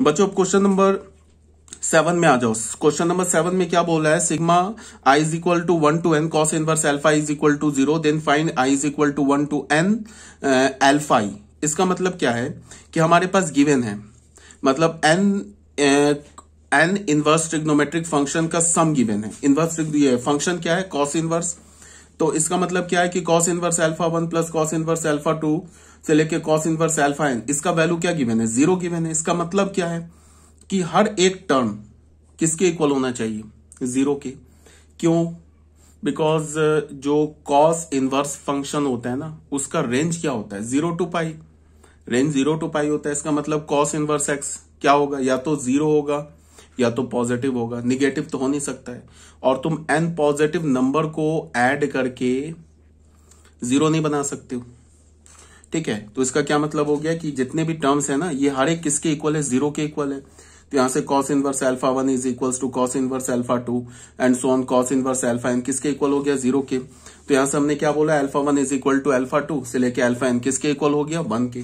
बच्चों अब question number seven में आ जाओ क्वेश्चन नंबर सेवन में क्या बोला है sigma I is equal to one to N cos inverse alpha is equal to zero then find I is equal to one to N alpha इसका मतलब क्या है कि हमारे पास गिवन है मतलब N N inverse trigonometric function का सम गिवन है इनवर्स फंक्शन क्या है कॉस इनवर्स तो इसका मतलब क्या है कि cos inverse alpha one plus cos inverse alpha two से लेके कॉस इनवर्स एल्फा एन इसका वैल्यू क्या गिवेन है जीरो गिवेन है इसका मतलब क्या है कि हर एक टर्म किसके इक्वल होना चाहिए जीरो के क्यों बिकॉज uh, जो कॉस इनवर्स फंक्शन होता है ना उसका रेंज क्या होता है zero to pi range zero to pi होता है इसका मतलब कॉस इनवर्स एक्स क्या होगा या तो जीरो होगा या तो पॉजिटिव होगा निगेटिव तो हो नहीं सकता है और तुम एन पॉजिटिव नंबर को एड करके जीरो नहीं बना सकते हो ठीक है तो इसका क्या मतलब हो गया कि जितने भी टर्म्स है ना ये हर एक किसके इक्वल है जीरो के इक्वल है तो यहां से cos inverse alpha one is equal to cos inverse alpha two and so on cos inverse alpha n किसके इक्वल हो गया जीरो के तो यहां से हमने क्या बोला alpha one is equal to alpha two से लेके एल्फा एन किसके इक्वल हो गया वन के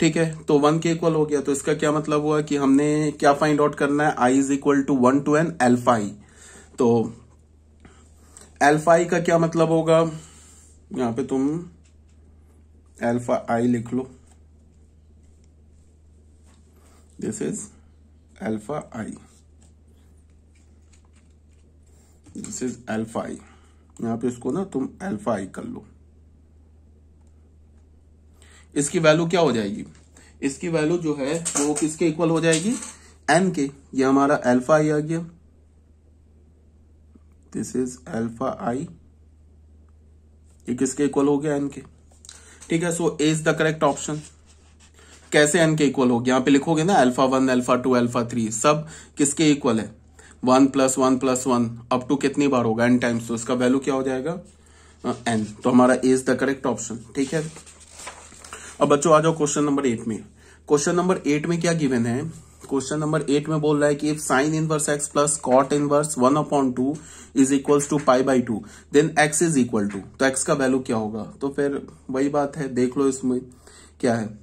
ठीक है तो वन के इक्वल हो गया तो इसका क्या मतलब हुआ कि हमने क्या फाइंड आउट करना है i is equal to one to N alpha i तो एल्फा आई का क्या मतलब होगा यहां पे तुम एल्फा आई लिख लो this is alpha i this is alpha i यहां पे इसको ना तुम एल्फा आई कर लो इसकी वैल्यू क्या हो जाएगी इसकी वैल्यू जो है वो किसके इक्वल हो जाएगी एन के ये हमारा एल्फा आई आ गया दिस इज एल्फा आई ये किसके इक्वल हो गया एन के ठीक है so a is the correct option कैसे एन के इक्वल होगी यहां पे लिखोगे ना alpha one alpha two alpha three सब किसके इक्वल है one plus one plus one up to कितनी बार होगा एन टाइम्स तो इसका वैल्यू क्या हो जाएगा एन uh, तो हमारा a is the correct option ठीक है अब बच्चों आ जाओ क्वेश्चन नंबर एट में क्वेश्चन नंबर एट में क्या गिवन है क्वेश्चन नंबर एट में बोल रहा है कि if sine inverse x plus cot inverse one upon two is equal to pi by two then x is equal to तो एक्स का वैल्यू क्या होगा तो फिर वही बात है देख लो इसमें क्या है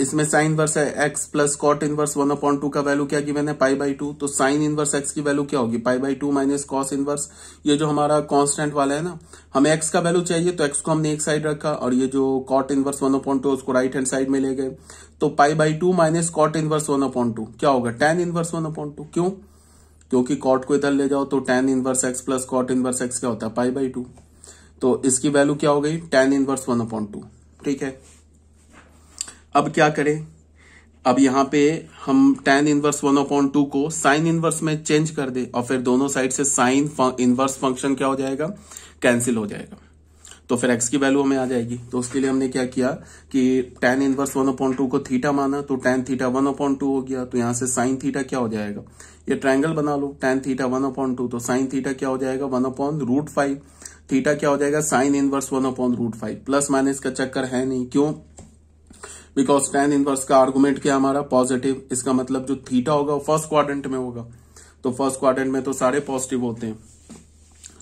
इसमें साइन वर्स है x plus cot inverse one upon two का वैल्यू क्या गिवन है पाई बाई टू तो साइन इनवर्स एक्स की वैल्यू क्या होगी pi by two minus cos inverse ये जो हमारा कांस्टेंट वाला है ना हमें एक्स का वैल्यू चाहिए तो एक्स को हमने एक साइड रखा और ये जो cot inverse one upon two उसको राइट हैंड साइड में ले गए तो pi by two minus cot inverse one upon two क्या होगा tan inverse one upon two क्यों क्योंकि कॉट को इधर ले जाओ तो tan inverse x plus cot inverse x क्या होता है पाई बाई टू तो इसकी वैल्यू क्या हो गई tan inverse one upon two ठीक है अब क्या करें अब यहां पे हम tan inverse one upon two को साइन इनवर्स में चेंज कर दे और फिर दोनों साइड से साइन इनवर्स फंक्शन क्या हो जाएगा कैंसिल हो जाएगा तो फिर एक्स की वैल्यू हमें आ जाएगी तो उसके लिए हमने क्या किया कि tan inverse one upon two को थीटा माना तो tan theta one upon two हो गया तो यहां से साइन थीटा क्या हो जाएगा ये ट्राइंगल बना लो tan theta one upon two तो साइन थीटा क्या हो जाएगा one upon root five theta क्या हो जाएगा sine inverse one upon root five plus minus का चक्कर है नहीं क्यों बिकॉज टेन इनवर्स का आर्गूमेंट क्या हमारा पॉजिटिव इसका मतलब जो थीटा होगा वो फर्स्ट क्वाड्रेंट में होगा तो फर्स्ट क्वाड्रेंट में तो सारे पॉजिटिव होते हैं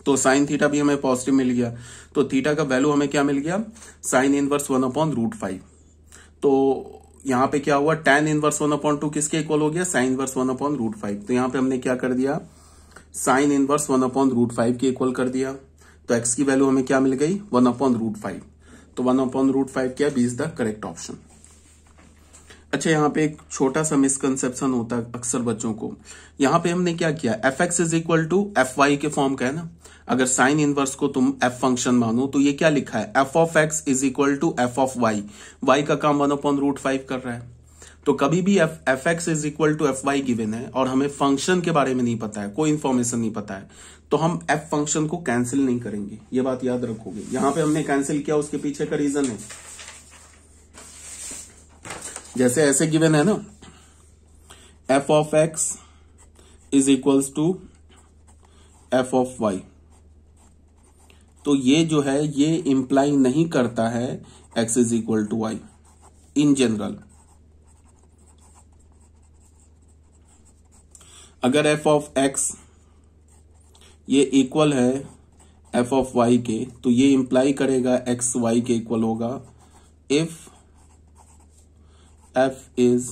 तो साइन थीटा भी हमें पॉजिटिव मिल गया तो थीटा का वैल्यू हमें क्या मिल गया sine inverse one upon root five तो यहां पे क्या हुआ tan inverse one upon two किसके इक्वल हो गया sine inverse one upon root five तो यहां पे हमने क्या कर दिया sine inverse one upon root five के इक्वल कर दिया तो एक्स की वैल्यू हमें क्या मिल गई वन अपॉन रूट फाइव तो वन अपॉन रूट फाइव क्या b is the correct option अच्छा यहाँ पे एक छोटा सा मिसकंसेप्शन होता है अक्सर बच्चों को यहाँ पे हमने क्या किया f x is equal to f y के फॉर्म का है ना अगर साइन इनवर्स को तुम एफ फंक्शन मानो तो ये क्या लिखा है f of x is equal to f of y y का काम वन अपॉन रूट फाइव कर रहा है तो कभी भी f f x is equal to f y given है और हमें फंक्शन के बारे में नहीं पता है कोई इन्फॉर्मेशन नहीं पता है तो हम एफ फंक्शन को कैंसिल नहीं करेंगे ये बात याद रखोगे यहां पे हमने कैंसिल किया उसके पीछे का रीजन है जैसे ऐसे गिवन है ना f of x is equals to f of y तो ये जो है ये इम्प्लाई नहीं करता है x is equal to y in general अगर एफ ऑफ एक्स ये इक्वल है एफ ऑफ वाई के तो ये इम्प्लाई करेगा एक्स वाई के इक्वल होगा if f is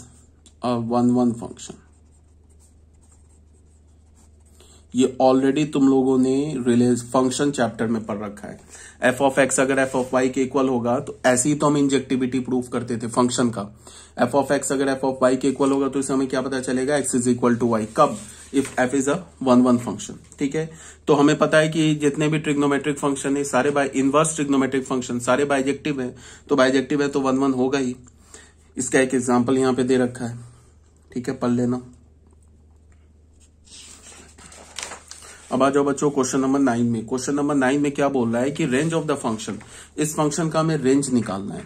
a one one function ये ऑलरेडी तुम लोगों ने रिलेज फंक्शन चैप्टर में पढ़ रखा है एफ ऑफ एक्स अगर एफ ऑफ वाई के इक्वल होगा तो ऐसे ही तो हम इंजेक्टिविटी प्रूफ करते थे फंक्शन का एफ ऑफ एक्स अगर एफ ऑफ वाई के इक्वल होगा तो इसे हमें क्या पता चलेगा x is equal to y कब if f is a one one function ठीक है तो हमें पता है कि जितने भी ट्रिग्नोमेट्रिक फंक्शन है सारे बाय इनवर्स ट्रिग्नोमेट्रिक फंक्शन सारे बायजेक्टिव तो है तो बायजेक्टिव है तो वन वन होगा ही इसका एक एग्जाम्पल यहाँ पे दे रखा है ठीक है पढ़ लेना अब आ जाओ बच्चों क्वेश्चन नंबर नाइन में क्वेश्चन नंबर नाइन में क्या बोल रहा है कि रेंज ऑफ द फंक्शन इस फंक्शन का हमें रेंज निकालना है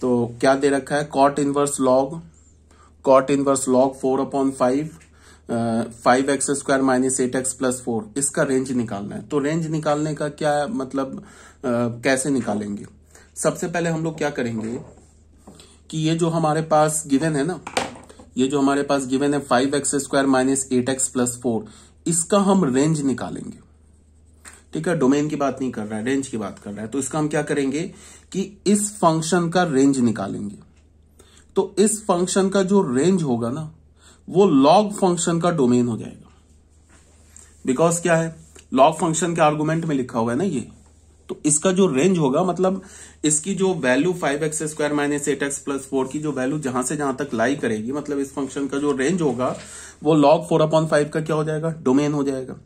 तो क्या दे रखा है cot inverse log cot inverse log four upon five five x square minus eight x plus four इसका रेंज निकालना है तो रेंज निकालने का क्या मतलब uh, कैसे निकालेंगे सबसे पहले हम लोग क्या करेंगे कि ये जो हमारे पास गिवन है ना ये जो हमारे पास गिवन है five x square minus eight x plus four इसका हम रेंज निकालेंगे ठीक है डोमेन की बात नहीं कर रहा है रेंज की बात कर रहा है तो इसका हम क्या करेंगे कि इस फंक्शन का रेंज निकालेंगे तो इस फंक्शन का जो रेंज होगा ना वो लॉग फंक्शन का डोमेन हो जाएगा बिकॉज क्या है लॉग फंक्शन के आर्गुमेंट में लिखा हुआ है ना ये तो इसका जो रेंज होगा मतलब इसकी जो value five x square minus eight x plus four की जो वैल्यू जहां से जहां तक लाई करेगी मतलब इस फंक्शन का जो रेंज होगा वो लॉग फोर अपॉन फाइव का क्या हो जाएगा डोमेन हो जाएगा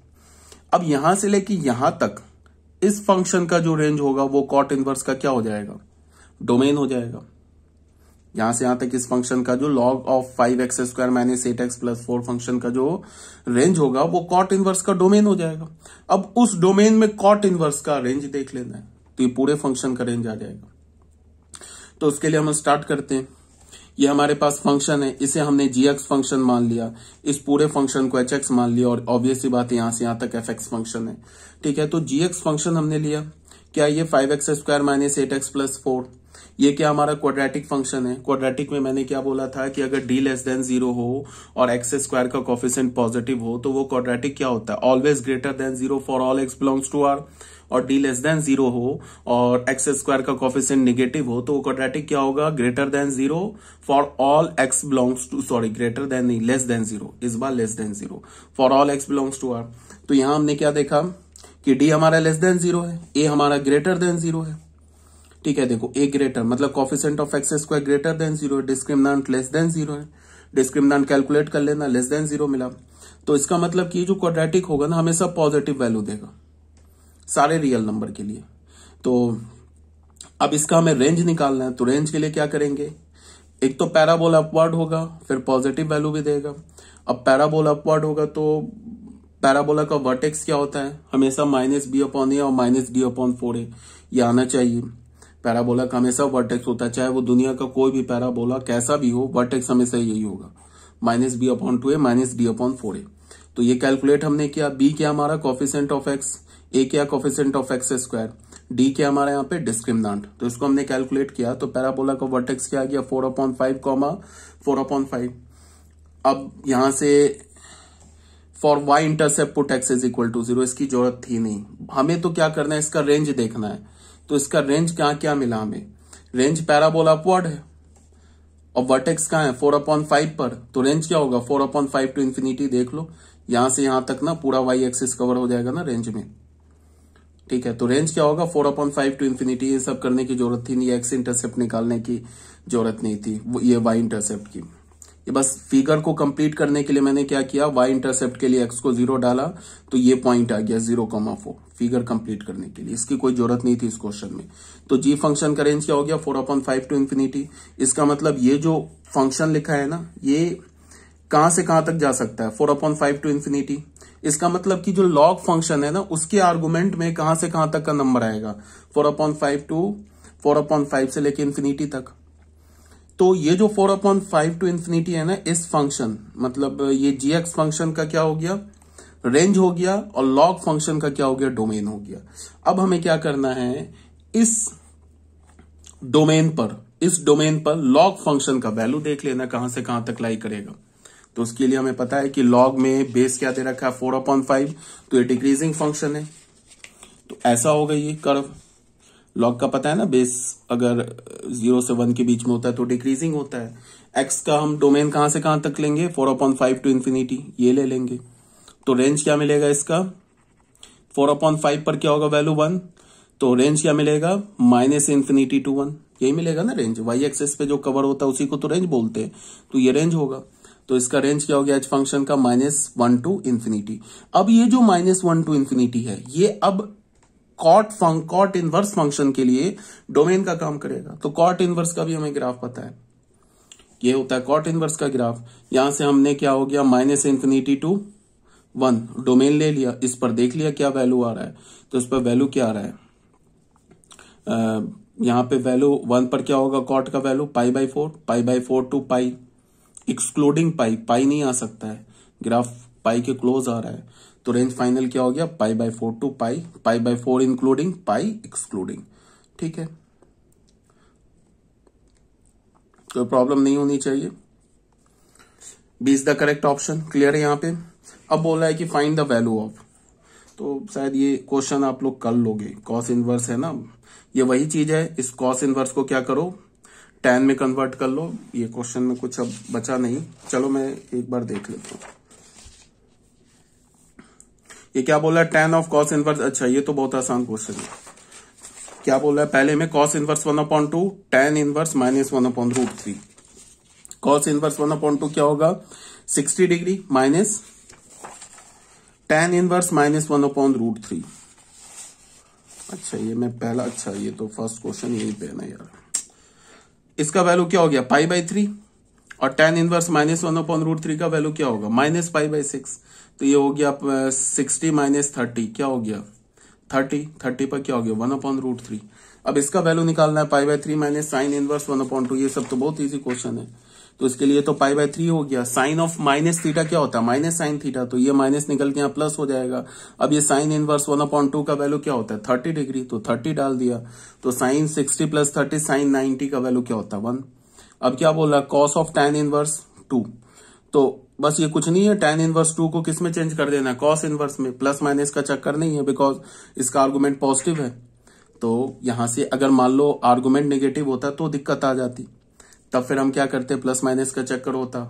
अब यहां से लेके यहां तक इस फंक्शन का जो रेंज होगा वो कॉट इनवर्स का क्या हो जाएगा डोमेन हो जाएगा यहां से यहां तक इस फंक्शन का जो log of five x square minus eight x plus four function का जो रेंज होगा वो कॉट इनवर्स का डोमेन हो जाएगा अब उस डोमेन में कॉट इनवर्स का रेंज देख लेना है तो ये पूरे फंक्शन का रेंज आ जाएगा तो उसके लिए हम स्टार्ट करते हैं ये हमारे पास फंक्शन है इसे हमने जी एक्स फंक्शन मान लिया इस पूरे फंक्शन को एच एक्स मान लिया और ऑब्वियसली बात यहां से यहां तक एफ एक्स फंक्शन है ठीक है तो जी एक्स फंक्शन हमने लिया क्या ये five x square minus eight x plus four ये क्या हमारा क्वाड्रेटिक फंक्शन है क्वाड्रेटिक में मैंने क्या बोला था कि अगर डी लेस देन जीरो हो और एक्स स्क्वायर का कॉफिशेंट पॉजिटिव हो तो वो क्वाड्रेटिक क्या होता है always greater than zero for all x belongs to R और डी लेस देन जीरो हो और एक्स स्क्वायर का कॉफिशेंट निगेटिव हो तो वो क्वाड्रेटिक क्या होगा greater than zero for all x belongs to sorry greater than नहीं लेस देन जीरो इस बार less than zero for all x belongs to are तो यहां हमने क्या देखा कि डी हमारा लेस देन जीरो है ए हमारा ग्रेटर देन जीरो है ठीक है देखो ए ग्रेटर मतलब coefficient of x square greater than zero discriminant less than zero है डिस्क्रिमिनेंट कैलकुलेट कर लेना लेस देन जीरो मिला तो इसका मतलब कि जो क्वाड्रेटिक होगा ना हमेशा पॉजिटिव वैल्यू देगा सारे रियल नंबर के लिए तो अब इसका हमें रेंज निकालना है तो रेंज के लिए क्या करेंगे एक तो पैराबोल अपवर्ड होगा फिर पॉजिटिव वैल्यू भी देगा अब पैराबोल अपवर्ड होगा तो पैराबोला का वर्टेक्स क्या होता है हमेशा माइनस बी अपॉन ए और minus D upon four a ये आना चाहिए पैराबोला का हमेशा वर्टेक्स होता है चाहे वो दुनिया का कोई भी पैराबोला कैसा भी हो वर्टेक्स हमेशा यही होगा minus b upon two a minus D upon four a तो ये कैलकुलेट हमने किया बी क्या हमारा कॉफिशेंट ऑफ एक्स ए क्या coefficient of x square D क्या हमारा यहाँ पे डिस्क्रिमिनाट तो इसको हमने कैलकुलेट किया तो पैराबोला का वर्टेक्स क्या आ गया four upon five comma four upon five अब यहां से for y intercept put x is equal to zero इसकी जरूरत थी नहीं हमें तो क्या करना है इसका रेंज देखना है तो इसका रेंज क्या क्या मिला हमें रेंज पैराबोला अपवर्ड है और वर्टेक्स कहा है फोर अपॉन फाइव पर तो रेंज क्या होगा four upon five to infinity देख लो यहां से यहां तक ना पूरा वाई एक्सिस कवर हो जाएगा ना रेंज में ठीक है तो रेंज क्या होगा four upon five to infinity ये सब करने की जरूरत थी नहीं एक्स इंटरसेप्ट निकालने की जरूरत नहीं थी ये वाई इंटरसेप्ट की ये बस फिगर को कंप्लीट करने के लिए मैंने क्या किया वाई इंटरसेप्ट के लिए एक्स को जीरो डाला तो ये पॉइंट आ गया zero comma four figure complete करने के लिए इसकी कोई जरूरत नहीं थी इस क्वेश्चन में तो जी फंक्शन का रेंज क्या हो गया four upon five to infinity इसका मतलब ये जो फंक्शन लिखा है ना ये कहां से कहां तक जा सकता है four upon five to infinity इसका मतलब कि जो लॉग फंक्शन है ना उसके आर्गुमेंट में कहां से कहां तक का नंबर आएगा four upon five to four upon five से लेके इन्फिनिटी तक तो ये जो four upon five to infinity है ना इस फंक्शन मतलब ये जी एक्स फंक्शन का क्या हो गया रेंज हो गया और लॉग फंक्शन का क्या हो गया डोमेन हो गया अब हमें क्या करना है इस डोमेन पर इस डोमेन पर लॉग फंक्शन का वैल्यू देख लेना कहां से कहां तक लाई करेगा तो उसके लिए हमें पता है कि लॉग में बेस क्या दे रखा है फोर अपॉन फाइव तो ये डिक्रीजिंग फंक्शन है तो ऐसा होगा ये कर्व लॉग का पता है ना बेस अगर जीरो से वन के बीच में होता है तो डिक्रीजिंग होता है एक्स का हम डोमेन कहां से कहां तक लेंगे four upon five to infinity ये ले लेंगे तो रेंज क्या मिलेगा इसका फोर अपॉइंट फाइव पर क्या होगा वैल्यू वन तो रेंज क्या मिलेगा माइनस इन्फिनिटी टू वन यही मिलेगा ना रेंज वाई एक्सेस पे जो कवर होता है उसी को तो रेंज बोलते हैं तो ये रेंज होगा तो इसका रेंज क्या हो गया एच फंक्शन का माइनस वन टू इन्फिनिटी अब ये जो माइनस वन टू इन्फिनिटी है ये अब cot func cot inverse function के लिए डोमेन का काम करेगा तो कॉट इनवर्स का भी हमें ग्राफ पता है ये होता है कॉट इनवर्स का ग्राफ यहां से हमने क्या हो गया minus infinity to one domain ले लिया इस पर देख लिया क्या वैल्यू आ रहा है तो इस पर वैल्यू क्या आ रहा है आ, यहां पे वैल्यू वन पर क्या होगा कॉट का value pi by four pi by four to pi excluding pi pi नहीं आ सकता है ग्राफ पाई के क्लोज आ रहा है तो रेंज फाइनल क्या हो गया pi by four to pi pi by four including pi excluding ठीक है कोई प्रॉब्लम नहीं होनी चाहिए b is the correct option clear है यहाँ पे अब बोला है कि फाइंड द वैल्यू ऑफ तो शायद ये क्वेश्चन आप लोग कर लोगे कॉस इनवर्स है ना ये वही चीज है इस कॉस इनवर्स को क्या करो टेन में कन्वर्ट कर लो ये क्वेश्चन में कुछ अब बचा नहीं चलो मैं एक बार देख लेता हूं ये क्या बोला टेन ऑफ कॉस इनवर्स अच्छा ये तो बहुत आसान क्वेश्चन है क्या बोला है पहले में cos inverse one upon two tan inverse minus one upon root three cos inverse one upon two क्या होगा sixty degree minus tan inverse minus one upon root three अच्छा ये मैं पहला अच्छा ये तो फर्स्ट क्वेश्चन यही पे ना यार इसका वैल्यू क्या हो गया पाई बाई थ्री और tan inverse minus one upon root three का वैल्यू क्या होगा माइनस पाई बाई सिक्स तो ये हो गया सिक्सटी माइनस थर्टी क्या हो गया थर्टी थर्टी पर क्या हो गया वन अपॉन रूट थ्री अब इसका वैल्यू निकालना है pi by three minus sine inverse one upon two ये सब तो बहुत इजी क्वेश्चन है तो इसके लिए तो पाई बाय थ्री हो गया साइन ऑफ माइनस थीटा क्या होता है माइनस साइन थीटा तो ये माइनस निकल के यहाँ प्लस हो जाएगा अब ये sine inverse one upon two का वैल्यू क्या होता है थर्टी डिग्री तो थर्टी डाल दिया तो sine sixty plus thirty sine ninety का वैल्यू क्या होता है वन अब क्या बोला cos of tan inverse two तो बस ये कुछ नहीं है टेन इनवर्स टू को किस में चेंज कर देना है कॉस इनवर्स में प्लस माइनस का चक्कर नहीं है बिकॉज इसका आर्गूमेंट पॉजिटिव है तो यहां से अगर मान लो आर्गूमेंट नेगेटिव होता तो दिक्कत आ जाती तब फिर हम क्या करते प्लस माइनस का चक्कर होता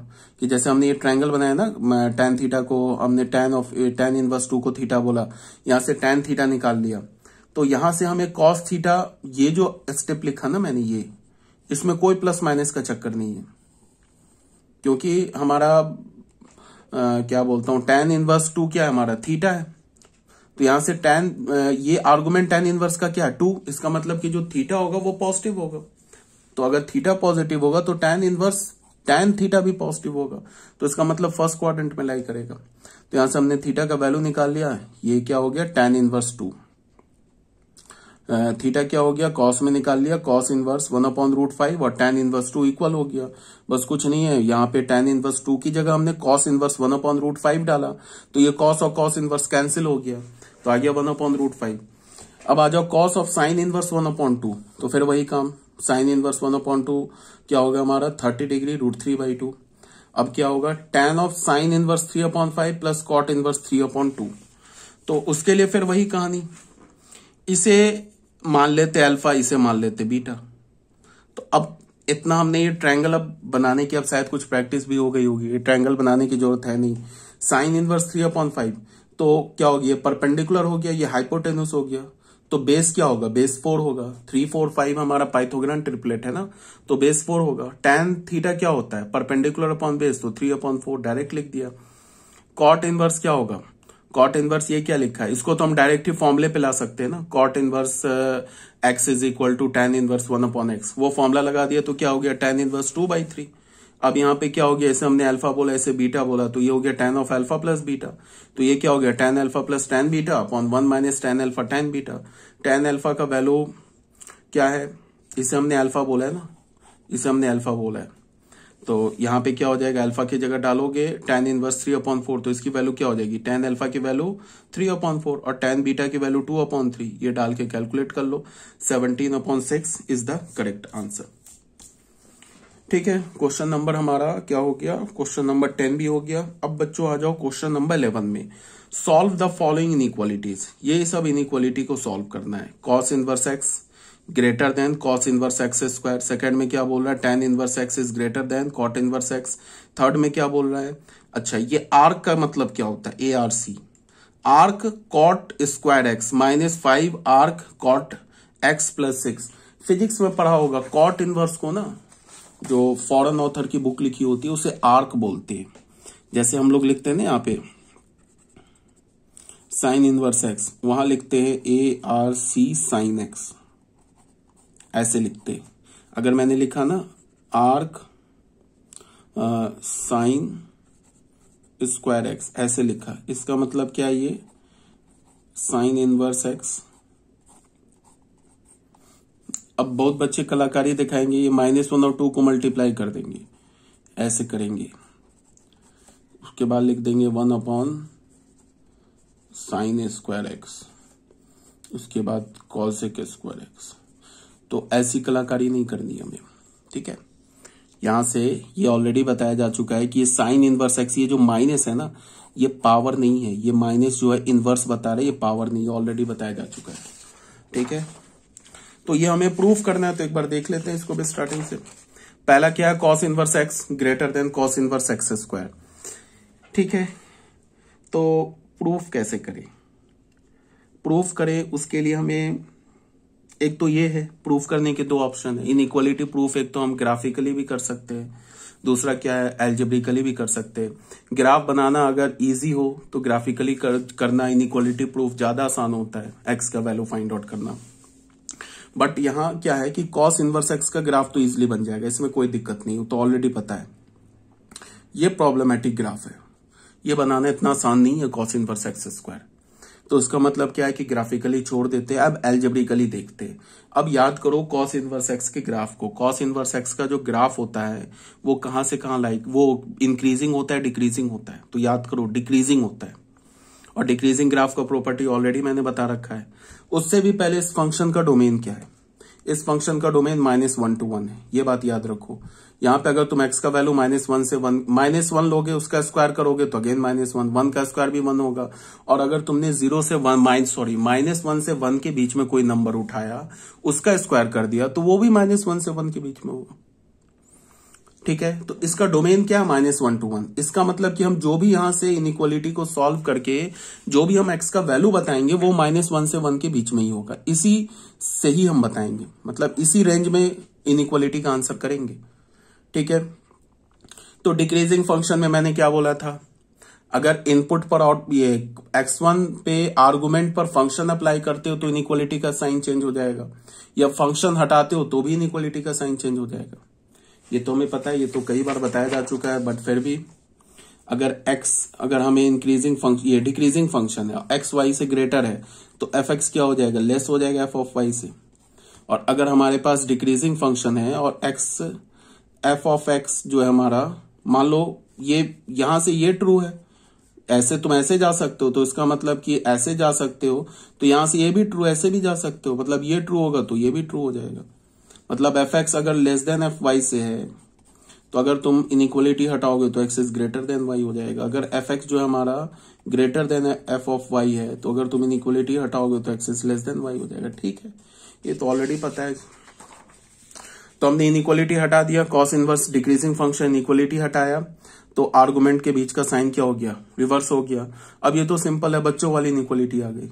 कि जैसे हमने ये ट्रायंगल बनाया ना टेन थीटा को हमने tan of tan inverse two को थीटा बोला यहां से टेन थीटा निकाल लिया तो यहां से हमें कॉस थीटा ये जो स्टेप लिखा ना मैंने ये इसमें कोई प्लस माइनस का चक्कर नहीं है क्योंकि हमारा क्या बोलता हूँ टेन इनवर्स टू क्या है हमारा थीटा है तो यहां से टेन ये आर्गुमेंट टेन इनवर्स का क्या है टू इसका मतलब कि जो थीटा होगा वो पॉजिटिव होगा तो अगर थीटा पॉजिटिव होगा तो टेन इनवर्स टेन थीटा भी पॉजिटिव होगा तो इसका मतलब फर्स्ट क्वारंट में लाई करेगा तो यहां से हमने थीटा का वैल्यू निकाल लिया ये क्या हो गया टेन इनवर्स टू थीटा क्या हो गया कॉस में निकाल लिया cos inverse one upon root five और टेन इनवर्स टू इक्वल हो गया बस कुछ नहीं है यहाँ पे टेन इनवर्स टू की जगह हमने cos inverse one upon root five डाला तो ये कॉस और कॉस इनवर्स कैंसिल हो गया तो आ गया वन अपॉन रूट फाइव अब आ जाओ cos of sine inverse one upon two तो फिर वही काम sine inverse one upon two क्या होगा हमारा thirty degree root three by two अब क्या होगा tan of sine inverse three upon five plus cot inverse three upon two तो उसके लिए फिर वही कहानी इसे मान लेते अल्फा इसे मान लेते बीटा तो अब इतना हमने ये ट्रायंगल अब बनाने की अब शायद कुछ प्रैक्टिस भी हो गई होगी ये ट्रायंगल बनाने की जरूरत है नहीं sine inverse three upon five तो क्या हो गया परपेंडिकुलर हो गया ये हाइपोटेनस हो गया तो बेस क्या होगा बेस फोर होगा थ्री फोर फाइव हमारा पाइथोग्राम ट्रिपलेट है ना तो बेस फोर होगा टेन थीटा क्या होता है परपेंडिकुलर अपॉन बेस तो थ्री अपॉन फोर डायरेक्ट लिख दिया कॉट इनवर्स क्या होगा कॉट इनवर्स ये क्या लिखा है इसको तो हम डायरेक्ट ही पे ला सकते हैं ना cot inverse x is equal to tan inverse one upon x वो फॉर्मुला लगा दिया तो क्या हो गया tan inverse two by three अब यहाँ पे क्या हो गया ऐसे हमने अल्फा बोला ऐसे बीटा बोला तो ये हो गया tan of alpha plus beta तो ये क्या हो गया tan alpha plus tan beta upon one minus tan alpha tan beta tan alpha का वैल्यू क्या है इसे हमने अल्फा बोला है ना इसे हमने अल्फा बोला है तो यहाँ पे क्या हो जाएगा अल्फा की जगह डालोगे tan inverse three upon four तो इसकी वैल्यू क्या हो जाएगी टेन अल्फा की वैल्यू थ्री अपॉन फोर और टेन बीटा की वैल्यू टू अपॉन थ्री ये डाल के कैलकुलेट कर लो seventeen upon six is the correct answer ठीक है क्वेश्चन नंबर हमारा क्या हो गया क्वेश्चन नंबर टेन भी हो गया अब बच्चों आ जाओ क्वेश्चन नंबर इलेवन में सॉल्व द फॉलोइंग इनइक्वालिटीज ये सब इनइक्वालिटी को सॉल्व करना है cos inverse x greater than cos inverse x square second में क्या बोल रहा है tan inverse x is greater than cot inverse x third में क्या बोल रहा है अच्छा ये आर्क का मतलब क्या होता है A R C arc cot square x minus five arc cot x plus six physics में पढ़ा होगा कॉट इनवर्स को ना जो फॉरन ऑथर की बुक लिखी होती है उसे आर्क बोलते हैं जैसे हम लोग लिखते हैं ना यहाँ पे साइन इनवर्स एक्स वहां लिखते हैं A R C sine x ऐसे लिखते अगर मैंने लिखा ना आर्क साइन स्क्वायर एक्स ऐसे लिखा इसका मतलब क्या ये साइन इनवर्स एक्स अब बहुत बच्चे कलाकारी दिखाएंगे ये माइनस वन और टू को मल्टीप्लाई कर देंगे ऐसे करेंगे उसके बाद लिख देंगे one upon sine square x उसके बाद कॉल एक स्क्वायर एक्स तो ऐसी कलाकारी नहीं करनी हमें ठीक है यहां से ये ऑलरेडी बताया जा चुका है कि ये साइन इनवर्स एक्स ये जो माइनस है ना ये पावर नहीं है ये माइनस जो है इनवर्स बता रहे ये पावर नहीं ऑलरेडी बताया जा चुका है ठीक है तो ये हमें प्रूफ करना है तो एक बार देख लेते हैं इसको भी स्टार्टिंग से पहला क्या है cos inverse x greater than cos inverse x square ठीक है तो प्रूफ कैसे करें प्रूफ करें उसके लिए हमें एक तो ये है प्रूफ करने के दो ऑप्शन है इन इक्वालिटी प्रूफ एक तो हम ग्राफिकली भी कर सकते हैं दूसरा क्या है एल्जेब्रिकली भी कर सकते हैं ग्राफ बनाना अगर इजी हो तो ग्राफिकली कर, करना इन इक्वालिटी प्रूफ ज्यादा आसान होता है एक्स का वैल्यू फाइंड आउट करना बट यहां क्या है कि कॉस इनवर्स एक्स का ग्राफ तो इजिली बन जाएगा इसमें कोई दिक्कत नहीं हो तो ऑलरेडी पता है ये प्रॉब्लमेटिक ग्राफ है ये बनाना इतना आसान नहीं है कॉस इनवर्स एक्स स्क्वायर तो उसका मतलब क्या है कि ग्राफिकली छोड़ देते हैं अब एल्जेब्रिकली देखते हैं अब याद करो कॉस इनवर्स एक्स के ग्राफ को कॉस इनवर्स एक्स का जो ग्राफ होता है वो कहां से कहां लाइक वो इंक्रीजिंग होता है डिक्रीजिंग होता है तो याद करो डिक्रीजिंग होता है और डिक्रीजिंग ग्राफ का प्रॉपर्टी ऑलरेडी मैंने बता रखा है उससे भी पहले इस फंक्शन का डोमेन क्या है इस फंक्शन का domain minus one to one है ये बात याद रखो यहां पे अगर तुम एक्स का वैल्यू माइनस वन से वन माइनस वन लोगे उसका स्क्वायर करोगे तो अगेन माइनस वन वन का स्क्वायर भी वन होगा और अगर तुमने जीरो से one minus sorry minus one से वन के बीच में कोई नंबर उठाया उसका स्क्वायर कर दिया तो वो भी माइनस वन से वन के बीच में होगा ठीक है तो इसका डोमेन क्या है माइनस वन टू वन इसका मतलब कि हम जो भी यहां से इनक्वालिटी को सॉल्व करके जो भी हम एक्स का वैल्यू बताएंगे वो माइनस वन से वन के बीच में ही होगा इसी से ही हम बताएंगे मतलब इसी रेंज में इनक्वालिटी का आंसर करेंगे ठीक है तो डिक्रीजिंग फंक्शन में मैंने क्या बोला था अगर इनपुट पर आउट ये एक्स वन पे आर्गूमेंट पर फंक्शन अप्लाई करते हो तो इनक्वालिटी का साइन चेंज हो जाएगा या फंक्शन हटाते हो तो भी इनक्वालिटी का साइन चेंज हो जाएगा ये तो हमें पता है ये तो कई बार बताया जा चुका है बट फिर भी अगर x अगर हमें इंक्रीजिंग फंक्शन ये डिक्रीजिंग फंक्शन है एक्स वाई से ग्रेटर है तो एफ एक्स क्या हो जाएगा लेस हो जाएगा एफ ऑफ वाई से और अगर हमारे पास डिक्रीजिंग फंक्शन है और x एफ ऑफ एक्स जो है हमारा मान लो ये यहां से ये ट्रू है ऐसे तुम ऐसे जा सकते हो तो इसका मतलब कि ऐसे जा सकते हो तो यहां से ये भी ट्रू ऐसे भी जा सकते हो मतलब ये ट्रू होगा तो ये भी ट्रू हो जाएगा मतलब एफ एक्स अगर लेस देन एफ वाई से है तो अगर तुम इनइक्वलिटी हटाओगे तो x is greater than y हो जाएगा अगर एफ एक्स जो है हमारा greater than f of y है तो अगर तुम इनइक्वलिटी हटाओगे तो x is less than y हो जाएगा ठीक है ये तो ऑलरेडी पता है तो हमने इनइक्वलिटी हटा दिया cos inverse decreasing function equality हटाया तो आर्गुमेंट के बीच का साइन क्या हो गया रिवर्स हो गया अब ये तो सिंपल है बच्चों वाली इनइक्वलिटी आ गई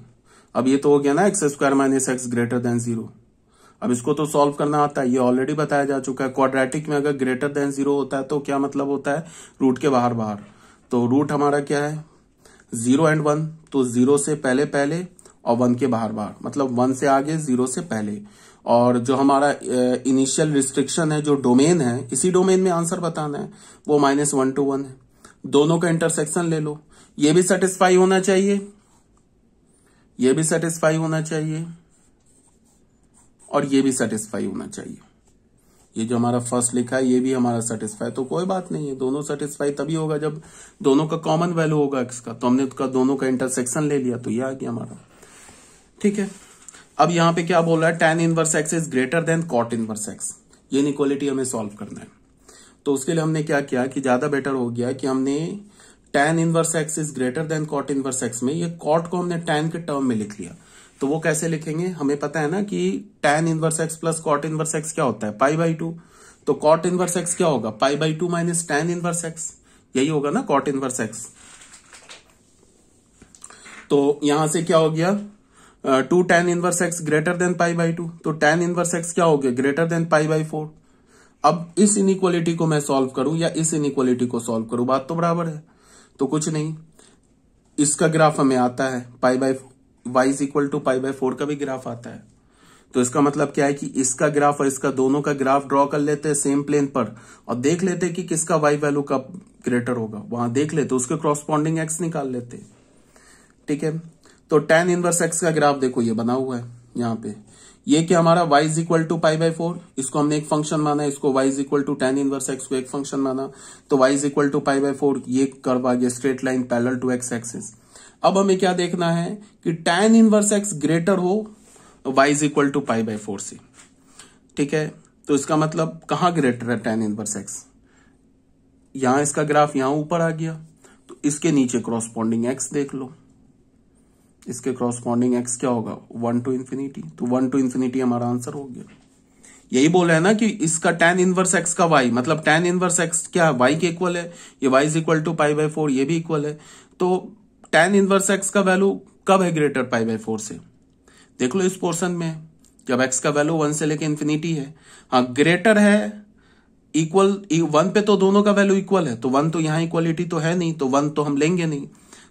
अब ये तो हो गया ना x square minus x greater than zero अब इसको तो सॉल्व करना आता है ये ऑलरेडी बताया जा चुका है क्वाड्रेटिक में अगर ग्रेटर देन जीरो होता है तो क्या मतलब होता है रूट के बाहर बाहर तो रूट हमारा क्या है जीरो एंड वन तो जीरो से पहले पहले और वन के बाहर बाहर मतलब वन से आगे जीरो से पहले और जो हमारा इनिशियल रिस्ट्रिक्शन है जो डोमेन है इसी डोमेन में आंसर बताना है वो माइनस वन टू वन है दोनों का इंटरसेक्शन ले लो ये भी सेटिस्फाई होना चाहिए ये भी सेटिस्फाई होना चाहिए और ये भी सेटिस्फाई होना चाहिए ये जो हमारा फर्स्ट लिखा है ये भी हमारा सेटिस्फाई तो कोई बात नहीं है दोनों सेटिस्फाई तभी होगा जब दोनों का कॉमन वैल्यू होगा एक्स का तो हमने उसका दोनों का इंटरसेक्शन ले लिया तो ये आ गया हमारा ठीक है अब यहां पे क्या बोल रहा है tan inverse x is greater than cot inverse x ये इनिक्वालिटी हमें सॉल्व करना है तो उसके लिए हमने क्या किया कि ज्यादा बेटर हो गया कि हमने tan inverse x is greater than cot inverse x में ये कॉट को हमने टेन के टर्म में लिख लिया तो वो कैसे लिखेंगे हमें पता है ना कि tan inverse x plus cot inverse x क्या होता है पाई बाई टू तो कॉट इनवर्स एक्स क्या होगा pi by two minus tan inverse x यही होगा ना कॉट इनवर्स एक्स तो यहां से क्या हो गया two tan inverse x greater than pi by two तो टेन इनवर्स एक्स क्या हो गया greater than pi by four अब इस इनक्वालिटी को मैं सॉल्व करूं या इस इनक्वालिटी को सॉल्व करूं बात तो बराबर है तो कुछ नहीं इसका ग्राफ हमें आता है pi by four y is equal to pi by four का भी ग्राफ आता है तो इसका मतलब क्या है कि इसका ग्राफ और इसका दोनों का ग्राफ ड्रॉ कर लेते हैं सेम प्लेन पर और देख लेते कि किसका वाई वैल्यू कब ग्रेटर होगा वहां देख लेते उसके क्रॉसपॉन्डिंग एक्स निकाल लेते ठीक है तो टेन इनवर्स एक्स का ग्राफ देखो ये बना हुआ है यहाँ पे ये क्या हमारा y is equal to pi by four इसको हमने एक फंक्शन माना इसको y is equal to tan inverse x को एक फंक्शन माना तो y is equal to pi by four ये कर्व आ गया straight line parallel to x axis अब हमें क्या देखना है कि tan इनवर्स एक्स ग्रेटर हो y is equal to pi by four see ठीक है तो इसका मतलब कहां ग्रेटर है tan इनवर्स एक्स यहां इसका ग्राफ यहां ऊपर आ गया तो इसके नीचे क्रॉसपॉन्डिंग एक्स देख लो इसके क्रॉसपॉन्डिंग एक्स क्या होगा वन टू इंफिनिटी तो वन टू इंफिनिटी हमारा आंसर हो गया यही बोला है ना कि इसका tan इनवर्स एक्स का y मतलब tan इनवर्स एक्स क्या y के इक्वल है ये y is equal to pi by four ये भी इक्वल है तो टेन इनवर्स एक्स का वैल्यू कब है ग्रेटर पाई बाय फोर से देख लो इस पोर्शन में जब एक्स का वैल्यू वन से लेके इन्फिनिटी है हाँ ग्रेटर है इक्वल वन e, पे तो दोनों का वैल्यू इक्वल है तो वन तो यहाँ इक्वालिटी तो है नहीं तो वन तो हम लेंगे नहीं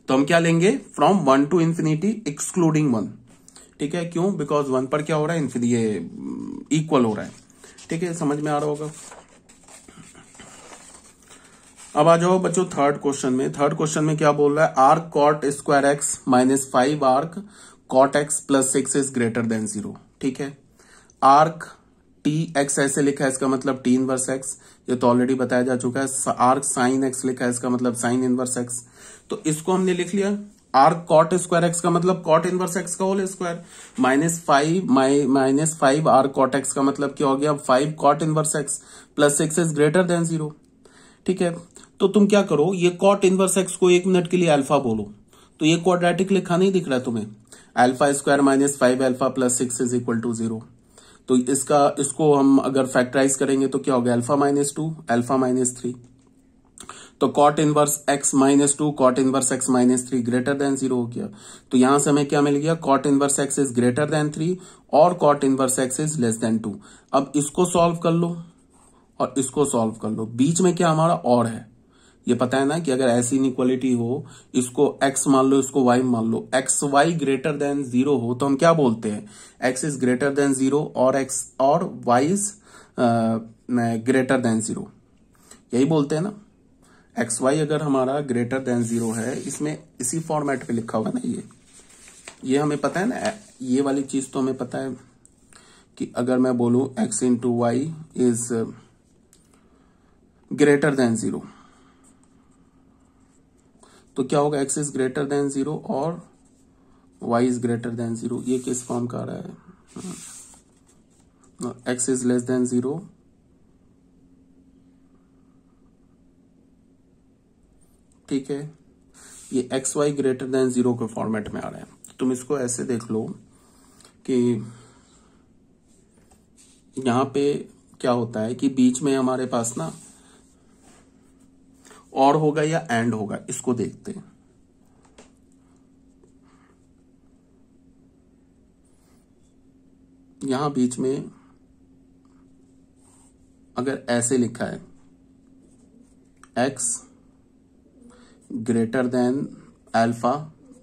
तो हम क्या लेंगे from one to infinity excluding one ठीक है क्यों बिकॉज वन पर क्या हो रहा है ये इक्वल mm, हो रहा है ठीक है समझ में आ रहा होगा अब आ जाओ बच्चों थर्ड क्वेश्चन में थर्ड क्वेश्चन में क्या बोल रहा है arc cot square x minus five arc cot x plus six is greater than zero ठीक है आर्क टी एक्स ऐसे लिखा है इसका मतलब टी इनवर्स एक्स ये तो ऑलरेडी बताया जा चुका है आर्क साइन एक्स लिखा है इसका मतलब साइन इनवर्स एक्स तो इसको हमने लिख लिया आर्क कॉट स्क्वायर एक्स का मतलब कॉट इनवर्स एक्स का whole square minus five minus five arc cot x का मतलब क्या हो गया five cot inverse x plus six is greater than zero ठीक है तो तुम क्या करो ये कॉट इनवर्स एक्स को एक मिनट के लिए अल्फा बोलो तो ये क्वाड्रेटिक लिखा नहीं दिख रहा तुम्हें alpha square minus five alpha plus six is equal to zero तो इसका इसको हम अगर फैक्टराइज करेंगे तो क्या होगा alpha minus two alpha minus three तो cot inverse x minus two cot inverse x minus three greater than zero हो गया तो यहां से हमें क्या मिल गया cot inverse x is greater than three और cot inverse x is less than two अब इसको सॉल्व कर लो और इसको सॉल्व कर लो बीच में क्या हमारा और है ये पता है ना कि अगर ऐसी इनक्वालिटी हो इसको x मान लो इसको y मान लो x y greater than zero हो तो हम क्या बोलते हैं x is greater than zero और x और y is greater than zero यही बोलते हैं ना एक्स वाई अगर हमारा ग्रेटर देन जीरो है इसमें इसी फॉर्मेट पे लिखा हुआ ना ये ये हमें पता है ना ये वाली चीज तो हमें पता है कि अगर मैं बोलू x into y is greater than zero तो क्या होगा x is greater than zero और y is greater than zero ये किस फॉर्म का आ रहा है x is less than zero ठीक है ये x y greater than zero के फॉर्मेट में आ रहा है तुम इसको ऐसे देख लो कि यहां पे क्या होता है कि बीच में हमारे पास ना और होगा या एंड होगा इसको देखते हैं यहां बीच में अगर ऐसे लिखा है x greater than alpha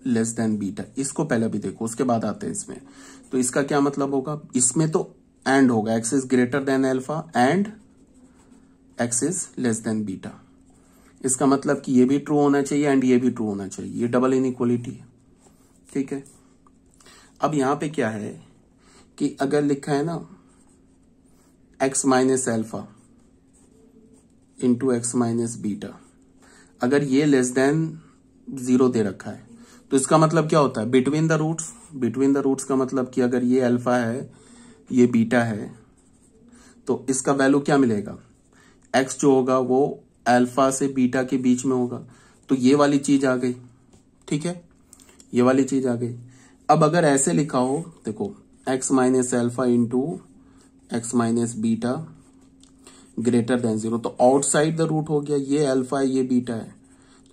less than beta इसको पहले भी देखो उसके बाद आते हैं इसमें तो इसका क्या मतलब होगा इसमें तो एंड होगा x is greater than alpha and x is less than beta इसका मतलब कि ये भी ट्रू होना चाहिए एंड ये भी ट्रू होना चाहिए ये डबल इक्वलिटी है ठीक है अब यहां पे क्या है कि अगर लिखा है ना x minus alpha into x minus beta अगर ये लेस देन जीरो दे रखा है तो इसका मतलब क्या होता है between the roots between the roots का मतलब कि अगर ये अल्फा है ये बीटा है तो इसका वैल्यू क्या मिलेगा एक्स जो होगा वो अल्फा से बीटा के बीच में होगा तो ये वाली चीज आ गई ठीक है ये वाली चीज आ गई अब अगर ऐसे लिखा हो देखो x minus alpha into x minus beta greater than zero तो आउटसाइड द रूट हो गया ये अल्फा है ये बीटा है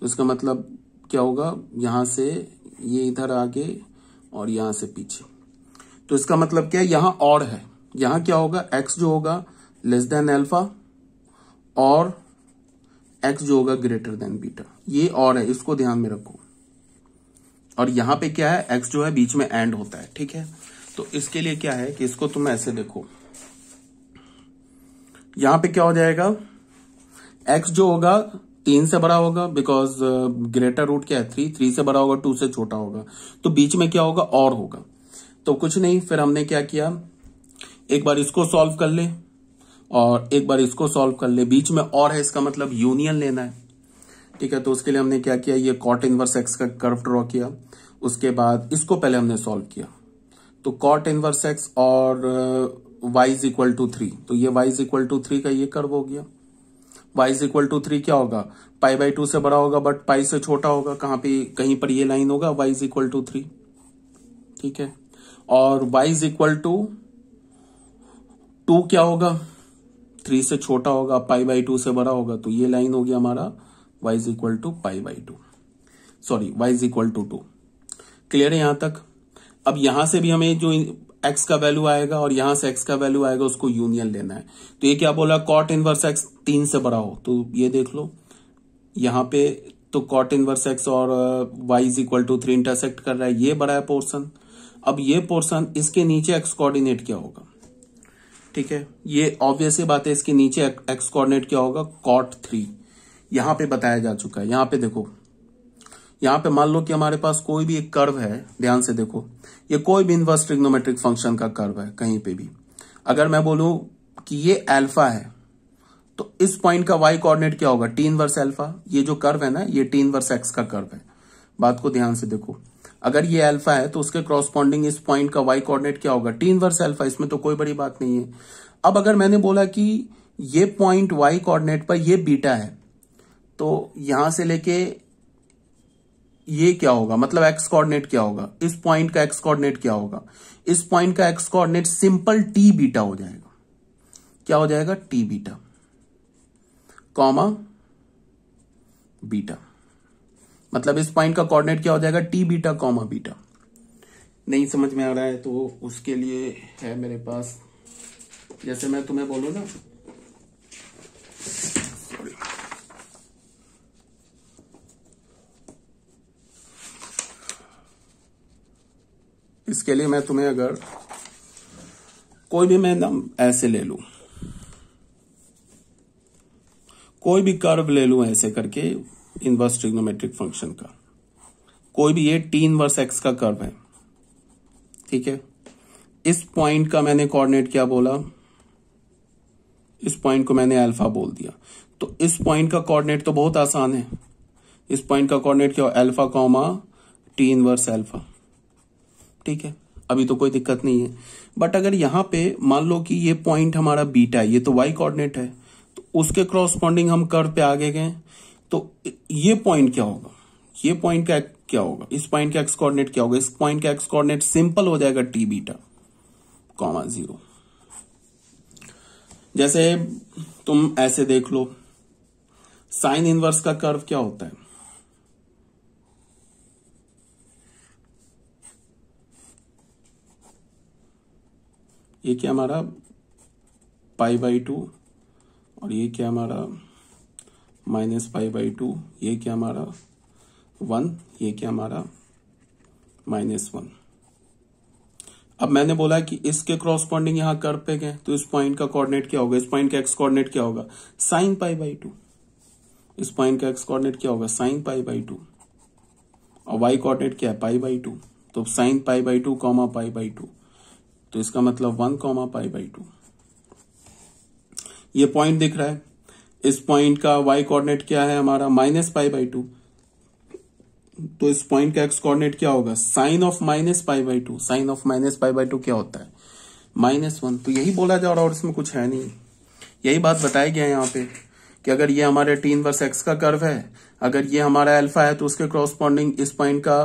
तो इसका मतलब क्या होगा यहां से ये इधर आगे और यहां से पीछे तो इसका मतलब क्या है यहां और है यहां क्या होगा एक्स जो होगा लेस देन एल्फा और एक्स जो होगा ग्रेटर देन बीटा ये और है इसको ध्यान में रखो और यहां पे क्या है एक्स जो है बीच में एंड होता है ठीक है तो इसके लिए क्या है कि इसको तुम ऐसे देखो यहां पे क्या हो जाएगा एक्स जो होगा तीन से बड़ा होगा बिकॉज ग्रेटर रूट क्या है थ्री थ्री से बड़ा होगा टू से छोटा होगा तो बीच में क्या होगा और होगा तो कुछ नहीं फिर हमने क्या किया एक बार इसको सॉल्व कर ले और एक बार इसको सॉल्व कर ले बीच में और है इसका मतलब यूनियन लेना है ठीक है तो उसके लिए हमने क्या किया ये कॉट इनवर्स एक्स का कर्व ड्रॉ किया उसके बाद इसको पहले हमने सॉल्व किया तो कॉट इनवर्स एक्स और y is equal to three तो ये y is equal to three का ये कर्व हो गया y is equal to three क्या होगा पाई बाई टू से बड़ा होगा बट पाई से छोटा होगा कहां पे कहीं पर ये लाइन होगा y is equal to three ठीक है और y is equal to two क्या होगा थ्री से छोटा होगा पाई बाई टू से बड़ा होगा तो ये लाइन हो गया हमारा y is equal to pi by two sorry y is equal to two clear है यहां तक अब यहां से भी हमें जो एक्स का वैल्यू आएगा और यहां से एक्स का वैल्यू आएगा उसको यूनियन लेना है तो ये क्या बोला कॉट इनवर्स एक्स तीन से बड़ा हो तो ये देख लो यहां पे तो कॉट इनवर्स एक्स और y is equal to three intersect कर रहा है ये बड़ा है पोर्सन अब ये पोर्सन इसके नीचे एक्स कोऑर्डिनेट क्या होगा ठीक है ये ऑब्वियस बात है इसके नीचे एक्स कोऑर्डिनेट क्या होगा कॉट थ्री यहां पे बताया जा चुका है यहां पे देखो यहां पे मान लो कि हमारे पास कोई भी एक कर्व है ध्यान से देखो ये कोई भी इनवर्स ट्रिग्नोमेट्रिक फंक्शन का कर्व है कहीं पे भी अगर मैं बोलू कि ये एल्फा है तो इस पॉइंट का वाई कॉर्डिनेट क्या होगा टीन वर्स एल्फा ये जो कर्व है ना ये टीन वर्स एक्स का कर्व है बात को ध्यान से देखो अगर ये अल्फा है तो उसके क्रॉसपॉन्डिंग इस पॉइंट का वाई कोऑर्डिनेट क्या होगा टी इनवर्स अल्फा इसमें तो कोई बड़ी बात नहीं है अब अगर मैंने बोला कि ये पॉइंट वाई कोऑर्डिनेट पर ये बीटा है तो यहां से लेके ये क्या होगा मतलब एक्स कोऑर्डिनेट क्या होगा इस पॉइंट का एक्स कोऑर्डिनेट क्या होगा इस पॉइंट का x coordinate simple tan beta हो जाएगा क्या हो जाएगा टी बीटा कॉमा बीटा मतलब इस पॉइंट का कोऑर्डिनेट क्या हो जाएगा टी बीटा कॉमा बीटा नहीं समझ में आ रहा है तो उसके लिए है मेरे पास जैसे मैं तुम्हें बोलू ना इसके लिए मैं तुम्हें अगर कोई भी मैं ऐसे ले लू कोई भी कर्व ले लू ऐसे करके इनवर्स ट्रिग्नोमेट्रिक फंक्शन का कोई भी ये टी इनवर्स एक्स का कर्व है ठीक है इस पॉइंट का मैंने कोऑर्डिनेट क्या बोला इस पॉइंट को मैंने अल्फा बोल दिया तो इस पॉइंट का कोऑर्डिनेट तो बहुत आसान है इस पॉइंट का कोऑर्डिनेट क्या alpha comma tan inverse alpha ठीक है अभी तो कोई दिक्कत नहीं है बट अगर यहां पे मान लो कि ये पॉइंट हमारा बीटा है ये तो वाई कोऑर्डिनेट है तो उसके क्रॉस्पॉन्डिंग हम कर्व पे आगे गए तो ये पॉइंट क्या होगा ये पॉइंट का क्या होगा इस पॉइंट का एक्स कोऑर्डिनेट क्या होगा इस पॉइंट का एक्स कोऑर्डिनेट सिंपल हो जाएगा टी बीटा कॉमा जीरो जैसे तुम ऐसे देख लो साइन इनवर्स का कर्व क्या होता है ये क्या हमारा पाई बाई टू और ये क्या हमारा माइनस पाई बाई टू ये क्या हमारा वन ये क्या हमारा माइनस वन अब मैंने बोला कि इसके क्रॉसपॉन्डिंग यहां कर पे गए तो इस पॉइंट का कोऑर्डिनेट क्या होगा इस पॉइंट का एक्स कोऑर्डिनेट क्या होगा साइन पाई बाई टू इस पॉइंट का एक्स कोऑर्डिनेट क्या होगा साइन पाई बाई टू और वाई कोऑर्डिनेट क्या है पाई बाई टू तो sine pi by two comma pi by two तो इसका मतलब one comma pi by two ये पॉइंट दिख रहा है इस पॉइंट का वाई कोऑर्डिनेट क्या है हमारा माइनस पाई बाई टू तो इस पॉइंट का एक्स कोऑर्डिनेट क्या होगा sine of minus pi by two sine of minus pi by two क्या होता है माइनस वन तो यही बोला जा रहा है और इसमें कुछ है नहीं यही बात बताया गया है यहाँ पे कि अगर ये हमारे टी इनवर्स एक्स का कर्व है अगर ये हमारा एल्फा है तो उसके क्रॉसपॉन्डिंग इस पॉइंट का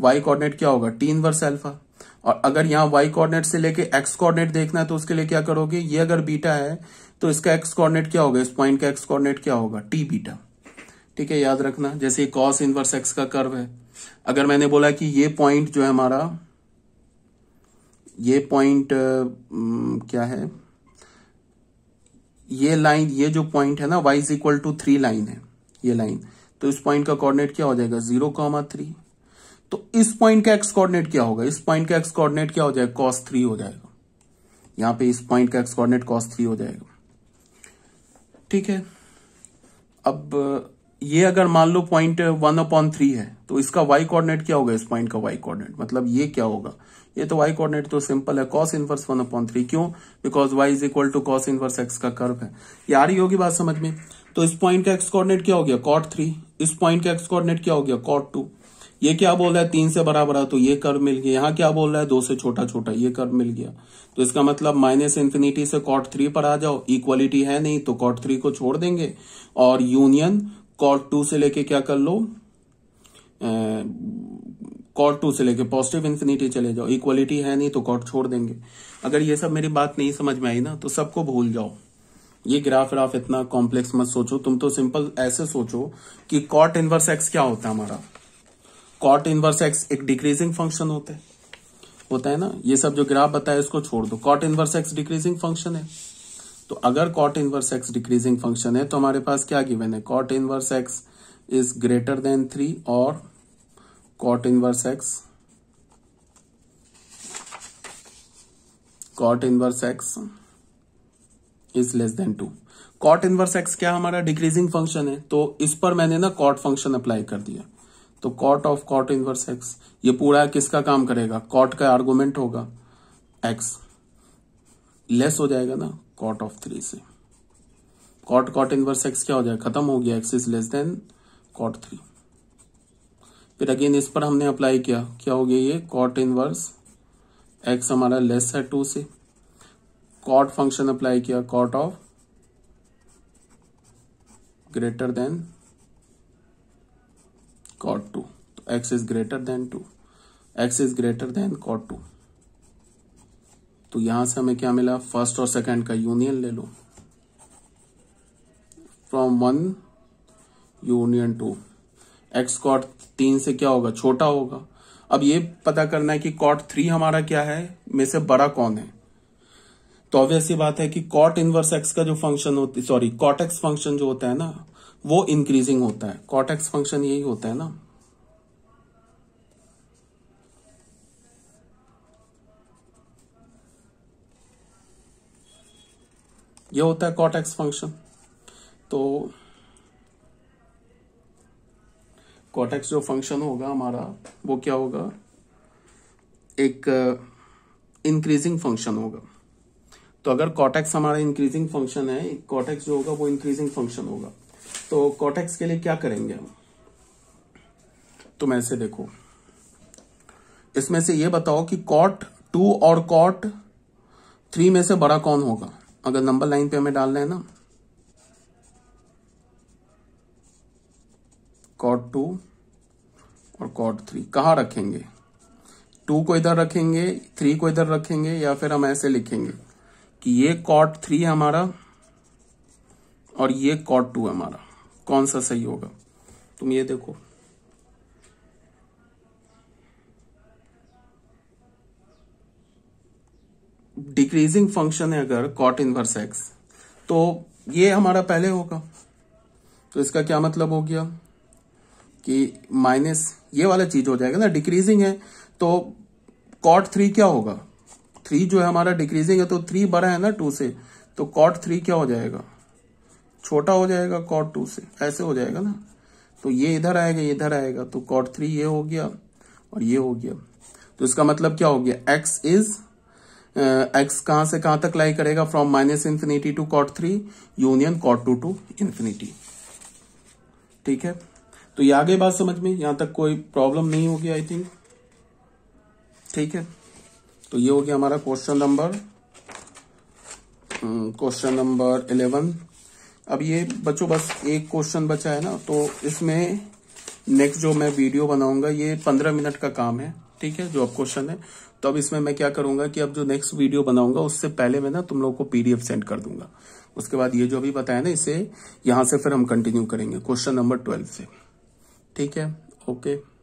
वाई कॉर्डिनेट क्या होगा टी इनवर्स एल्फा और अगर यहाँ वाई कोऑर्डिनेट से लेके एक्स कोऑर्डिनेट देखना है तो उसके लिए क्या करोगे ये अगर बीटा है तो इसका एक्स कोऑर्डिनेट क्या होगा इस पॉइंट का एक्स कोऑर्डिनेट क्या होगा टी बीटा ठीक है याद रखना जैसे कॉस इनवर्स एक्स का कर्व है अगर मैंने बोला कि ये पॉइंट जो है हमारा ये पॉइंट क्या है ये लाइन ये जो पॉइंट है ना y is equal to three line है ये लाइन तो इस पॉइंट का कोऑर्डिनेट क्या हो जाएगा जीरो कॉमा थ्री तो इस पॉइंट का एक्स कोऑर्डिनेट क्या होगा इस पॉइंट का एक्स कोऑर्डिनेट क्या हो जाएगा कॉस थ्री हो जाएगा यहां पे इस पॉइंट का एक्स कोऑर्डिनेट कॉस थ्री हो जाएगा ठीक है अब ये अगर मान लो पॉइंट वन अपॉन थ्री है तो इसका वाई कोऑर्डिनेट क्या होगा इस पॉइंट का वाई कोऑर्डिनेट मतलब ये क्या होगा ये तो वाई कोऑर्डिनेट तो सिंपल है cos inverse one upon three क्यों because y is equal to cos inverse x का कर्व है यार रही होगी बात समझ में तो इस पॉइंट का एक्स कोऑर्डिनेट क्या हो गया कॉट थ्री इस पॉइंट का एक्स कोऑर्डिनेट क्या हो गया कॉट टू ये क्या बोल रहा है तीन से बराबर है तो ये कर्व मिल गया यहाँ क्या बोल रहा है दो से छोटा छोटा ये कर्व मिल गया तो इसका मतलब माइनस इन्फिनिटी से कॉट थ्री पर आ जाओ इक्वालिटी है नहीं तो कॉट थ्री को छोड़ देंगे और यूनियन कॉट टू से लेके क्या कर लो कॉट टू से लेके पॉजिटिव इन्फिनिटी चले जाओ इक्वालिटी है नहीं तो कॉट छोड़ देंगे अगर ये सब मेरी बात नहीं समझ में आई ना तो सबको भूल जाओ ये ग्राफ ग्राफ इतना कॉम्प्लेक्स मत सोचो तुम तो सिंपल ऐसे सोचो कि कॉट इनवर्स एक्स क्या होता है हमारा कॉट इनवर्स एक्स एक डिक्रीजिंग फंक्शन होता है होता है ना ये सब जो ग्राफ बताया इसको छोड़ दो cot inverse x decreasing function है तो अगर cot inverse x decreasing function है तो हमारे पास क्या गिवन है cot inverse x is greater than three और cot inverse x cot inverse x is less than two cot inverse x क्या हमारा डिक्रीजिंग फंक्शन है तो इस पर मैंने ना कॉट फंक्शन अप्लाई कर दिया तो cot of cot inverse x ये पूरा किसका काम करेगा कॉट का आर्गूमेंट होगा एक्स लेस हो जाएगा ना कॉट ऑफ थ्री से कॉट कॉट इनवर्स एक्स क्या हो जाएगा खत्म हो गया x is less than cot three फिर अगेन इस पर हमने अप्लाई किया क्या हो गया ये कॉट इनवर्स एक्स हमारा लेस है टू से कॉट फंक्शन अप्लाई किया cot of greater than cot 2 तो x is greater than 2 x is greater than cot 2 तो यहां से हमें क्या मिला फर्स्ट और सेकंड का यूनियन ले लो from one union two x cot तीन से क्या होगा छोटा होगा अब ये पता करना है कि कॉट थ्री हमारा क्या है में से बड़ा कौन है तो ऑब्वियस ये बात है कि कॉट इनवर्स एक्स का जो फंक्शन होती सॉरी कॉट एक्स फंक्शन जो होता है ना वो इंक्रीजिंग होता है कॉटेक्स फंक्शन यही होता है ना ये होता है कॉटेक्स फंक्शन तो कॉटेक्स जो फंक्शन होगा हमारा वो क्या होगा एक इंक्रीजिंग uh, फंक्शन होगा तो अगर कॉटेक्स हमारा इंक्रीजिंग फंक्शन है कॉटेक्स जो होगा वो इंक्रीजिंग फंक्शन होगा तो कॉटेक्स के लिए क्या करेंगे हम तुम ऐसे देखो इसमें से ये बताओ कि कॉट टू और कॉट थ्री में से बड़ा कौन होगा अगर नंबर लाइन पे हमें डालना है ना कॉट टू और कॉट थ्री कहां रखेंगे टू को इधर रखेंगे थ्री को इधर रखेंगे या फिर हम ऐसे लिखेंगे कि ये कॉट थ्री हमारा और ये कॉट टू है हमारा कौन सा सही होगा तुम ये देखो डिक्रीजिंग फंक्शन है अगर कॉट इनवर्स एक्स तो ये हमारा पहले होगा तो इसका क्या मतलब हो गया कि माइनस ये वाला चीज हो जाएगा ना डिक्रीजिंग है तो कॉट थ्री क्या होगा थ्री जो है हमारा डिक्रीजिंग है तो थ्री बड़ा है ना टू से तो कॉट थ्री क्या हो जाएगा छोटा हो जाएगा कॉट टू से ऐसे हो जाएगा ना तो ये इधर आएगा ये इधर आएगा तो कॉट थ्री ये हो गया और ये हो गया तो इसका मतलब क्या हो गया एक्स इज एक्स कहां से कहां तक लाई करेगा from minus infinity to cot three union cot two to infinity ठीक है तो ये आगे बात समझ में यहां तक कोई प्रॉब्लम नहीं होगी आई थिंक ठीक है तो ये हो गया हमारा question number question number eleven अब ये बच्चों बस एक क्वेश्चन बचा है ना तो इसमें नेक्स्ट जो मैं वीडियो बनाऊंगा ये पंद्रह मिनट का काम है ठीक है जो अब क्वेश्चन है तो अब इसमें मैं क्या करूंगा कि अब जो नेक्स्ट वीडियो बनाऊंगा उससे पहले मैं ना तुम लोग को पीडीएफ सेंड कर दूंगा उसके बाद ये जो अभी बताया ना इसे यहां से फिर हम कंटिन्यू करेंगे क्वेश्चन नंबर ट्वेल्व से ठीक है ओके